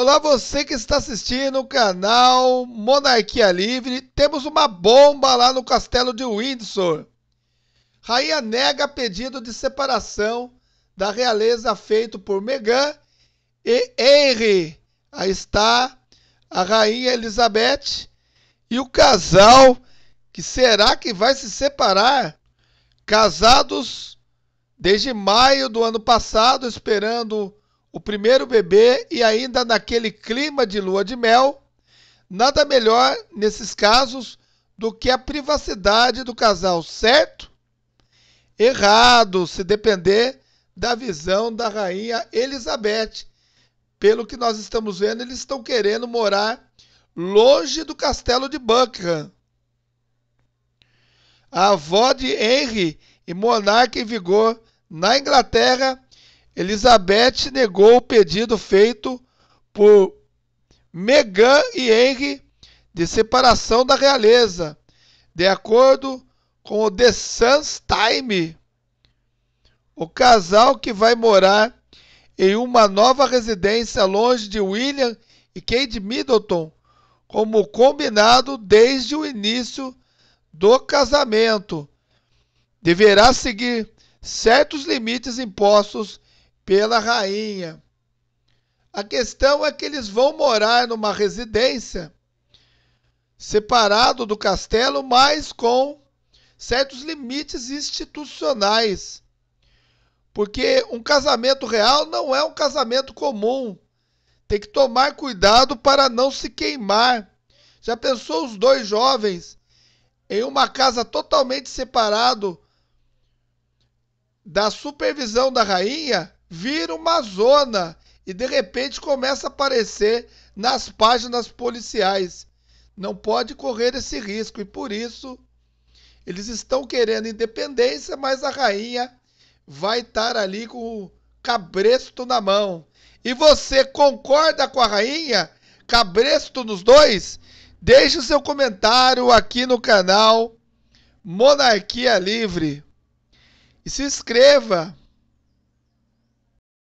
Olá, você que está assistindo o canal Monarquia Livre. Temos uma bomba lá no castelo de Windsor. Rainha nega pedido de separação da realeza feito por Meghan e Henry. Aí está a rainha Elizabeth e o casal que será que vai se separar? Casados desde maio do ano passado, esperando o primeiro bebê e ainda naquele clima de lua de mel, nada melhor nesses casos do que a privacidade do casal, certo? Errado, se depender da visão da rainha Elizabeth. Pelo que nós estamos vendo, eles estão querendo morar longe do castelo de Buckingham. A avó de Henry e monarca em vigor na Inglaterra Elizabeth negou o pedido feito por Meghan e Henry de separação da realeza, de acordo com o The Sun's Time. O casal que vai morar em uma nova residência longe de William e Kate Middleton, como combinado desde o início do casamento, deverá seguir certos limites impostos pela rainha. A questão é que eles vão morar numa residência separado do castelo, mas com certos limites institucionais. Porque um casamento real não é um casamento comum. Tem que tomar cuidado para não se queimar. Já pensou os dois jovens em uma casa totalmente separado da supervisão da rainha? vira uma zona e de repente começa a aparecer nas páginas policiais. Não pode correr esse risco e por isso eles estão querendo independência, mas a rainha vai estar ali com o cabresto na mão. E você concorda com a rainha? Cabresto nos dois? Deixe o seu comentário aqui no canal Monarquia Livre. E se inscreva